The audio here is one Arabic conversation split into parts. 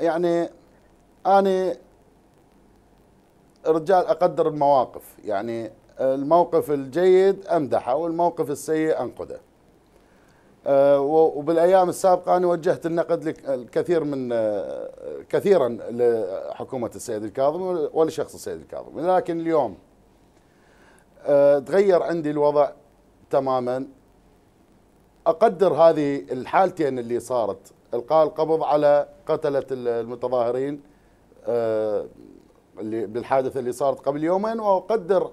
يعني أنا رجال أقدر المواقف يعني الموقف الجيد أمدحه والموقف السيء أنقده آه، وبالايام السابقه انا وجهت النقد الكثير من آه، كثيرا لحكومه السيد الكاظم ولشخص السيد الكاظم لكن اليوم آه، تغير عندي الوضع تماما اقدر هذه الحالتين اللي صارت القاء القبض على قتله المتظاهرين آه، اللي بالحادثه اللي صارت قبل يومين واقدر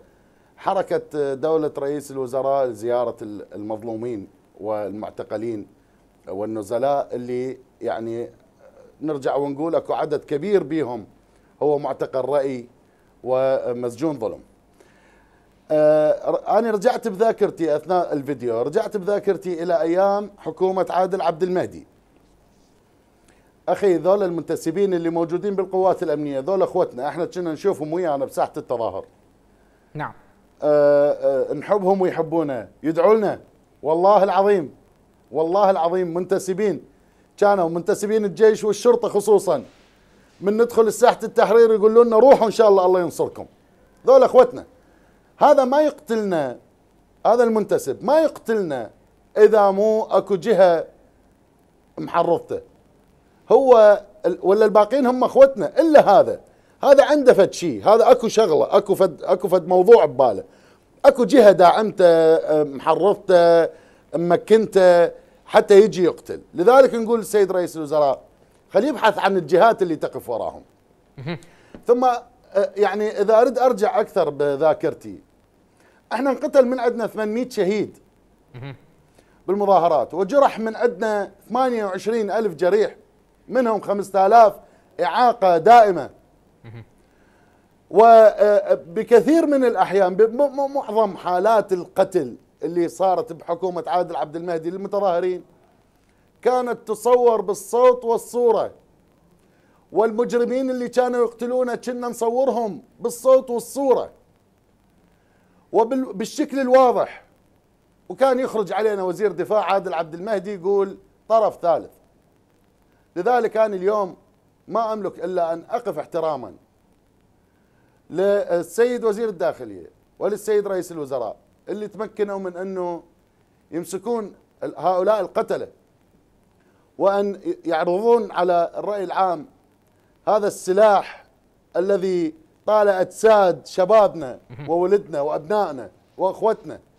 حركه آه، دوله رئيس الوزراء لزياره المظلومين والمعتقلين والنزلاء اللي يعني نرجع ونقول اكو عدد كبير بهم هو معتقل رأي ومسجون ظلم آه أنا رجعت بذاكرتي أثناء الفيديو رجعت بذاكرتي إلى أيام حكومة عادل عبد المهدي اخي ذول المنتسبين اللي موجودين بالقوات الامنيه ذول اخوتنا احنا كنا نشوفهم ويانا بساحه التظاهر نعم أه أه نحبهم ويحبونا يدعوا لنا والله العظيم والله العظيم منتسبين كانوا منتسبين الجيش والشرطه خصوصا من ندخل ساحه التحرير يقولوا لنا روحوا ان شاء الله الله ينصركم ذول اخوتنا هذا ما يقتلنا هذا المنتسب ما يقتلنا اذا مو اكو جهه محرضته هو ولا الباقيين هم اخوتنا الا هذا هذا عنده فد شيء هذا اكو شغله اكو فد اكو فد موضوع بباله اكو جهه داعمته محرضته مكنته حتى يجي يقتل لذلك نقول السيد رئيس الوزراء خليه يبحث عن الجهات اللي تقف وراهم ثم يعني اذا اريد ارجع اكثر بذاكرتي احنا انقتل من عندنا 800 شهيد بالمظاهرات وجرح من عندنا 28 ألف جريح منهم 5000 إعاقة دائمة وبكثير آه، من الأحيان معظم حالات القتل اللي صارت بحكومة عادل عبد المهدي للمتظاهرين كانت تصور بالصوت والصورة والمجرمين اللي كانوا يقتلونه كنا نصورهم بالصوت والصورة وبالشكل الواضح وكان يخرج علينا وزير دفاع عادل عبد المهدي يقول طرف ثالث لذلك أنا اليوم ما أملك إلا أن أقف احتراما للسيد وزير الداخلية وللسيد رئيس الوزراء اللي تمكنوا من أنه يمسكون هؤلاء القتلة وأن يعرضون على الرأي العام هذا السلاح الذي طال أجساد شبابنا وولدنا وأبنائنا وأخوتنا